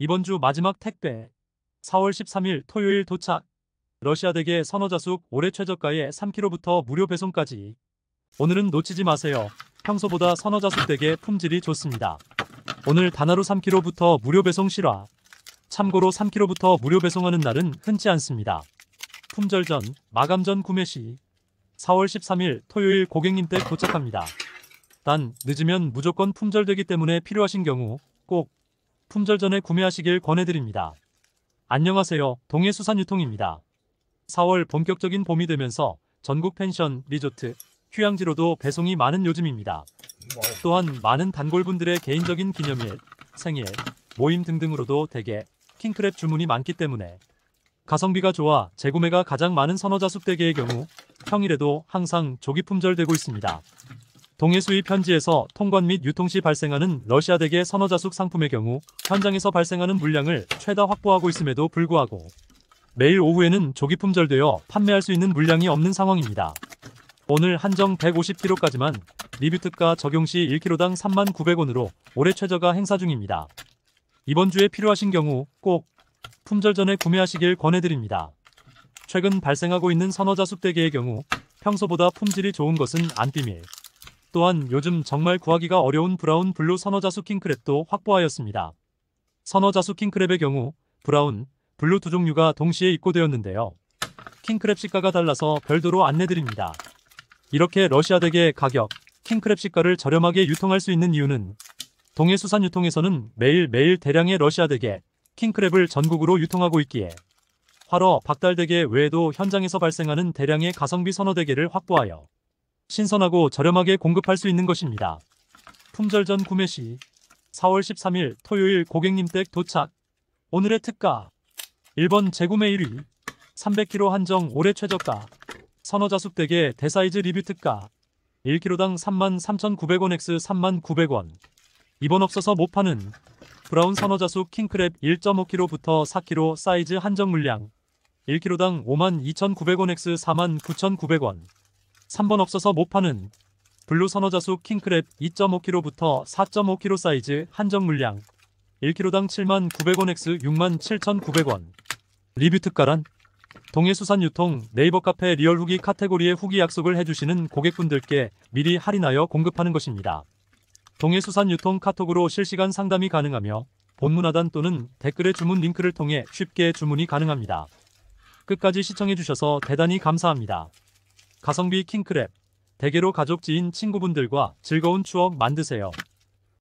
이번 주 마지막 택배 4월 13일 토요일 도착 러시아 대게 선호자숙 올해 최저가에 3kg부터 무료 배송까지 오늘은 놓치지 마세요. 평소보다 선호자숙 대게 품질이 좋습니다. 오늘 단하로 3kg부터 무료 배송 실화 참고로 3kg부터 무료 배송하는 날은 흔치 않습니다. 품절 전, 마감 전 구매 시 4월 13일 토요일 고객님 댁 도착합니다. 단, 늦으면 무조건 품절되기 때문에 필요하신 경우 꼭 품절 전에 구매하시길 권해드립니다. 안녕하세요. 동해수산유통입니다. 4월 본격적인 봄이 되면서 전국 펜션, 리조트, 휴양지로도 배송이 많은 요즘입니다. 또한 많은 단골분들의 개인적인 기념일, 생일, 모임 등등으로도 대개 킹크랩 주문이 많기 때문에 가성비가 좋아 재구매가 가장 많은 선호자숙 대개의 경우 평일에도 항상 조기 품절되고 있습니다. 동해 수입 편지에서 통관 및 유통 시 발생하는 러시아 대계 선어자숙 상품의 경우 현장에서 발생하는 물량을 최다 확보하고 있음에도 불구하고 매일 오후에는 조기 품절되어 판매할 수 있는 물량이 없는 상황입니다. 오늘 한정 150kg까지만 리뷰 특가 적용 시 1kg당 3,900원으로 올해 최저가 행사 중입니다. 이번 주에 필요하신 경우 꼭 품절 전에 구매하시길 권해드립니다. 최근 발생하고 있는 선어자숙 대게의 경우 평소보다 품질이 좋은 것은 안 비밀. 또한 요즘 정말 구하기가 어려운 브라운 블루 선어자수 킹크랩도 확보하였습니다. 선어자수 킹크랩의 경우 브라운, 블루 두 종류가 동시에 입고되었는데요. 킹크랩 시가가 달라서 별도로 안내드립니다. 이렇게 러시아 덱의 가격, 킹크랩 시가를 저렴하게 유통할 수 있는 이유는 동해 수산 유통에서는 매일매일 대량의 러시아 덱의 킹크랩을 전국으로 유통하고 있기에 활어 박달 대게 외에도 현장에서 발생하는 대량의 가성비 선어 대게를 확보하여 신선하고 저렴하게 공급할 수 있는 것입니다. 품절 전 구매 시 4월 13일 토요일 고객님 댁 도착 오늘의 특가 1번 재구매 1위 300kg 한정 올해 최저가 선호자숙 댁의 대사이즈 리뷰 특가 1kg당 33,900원 x 3,900원 이번 없어서 못 파는 브라운 선호자숙 킹크랩 1.5kg부터 4kg 사이즈 한정 물량 1kg당 52,900원 x 49,900원 3번 없어서 못 파는 블루 선어자수 킹크랩 2.5kg부터 4.5kg 사이즈 한정 물량 1kg당 7만900원 X 6만7,900원 리뷰 특가란 동해수산 유통 네이버 카페 리얼 후기 카테고리에 후기 약속을 해주시는 고객분들께 미리 할인하여 공급하는 것입니다. 동해수산 유통 카톡으로 실시간 상담이 가능하며 본문 하단 또는 댓글에 주문 링크를 통해 쉽게 주문이 가능합니다. 끝까지 시청해주셔서 대단히 감사합니다. 가성비 킹크랩 대개로 가족 지인 친구분들과 즐거운 추억 만드세요.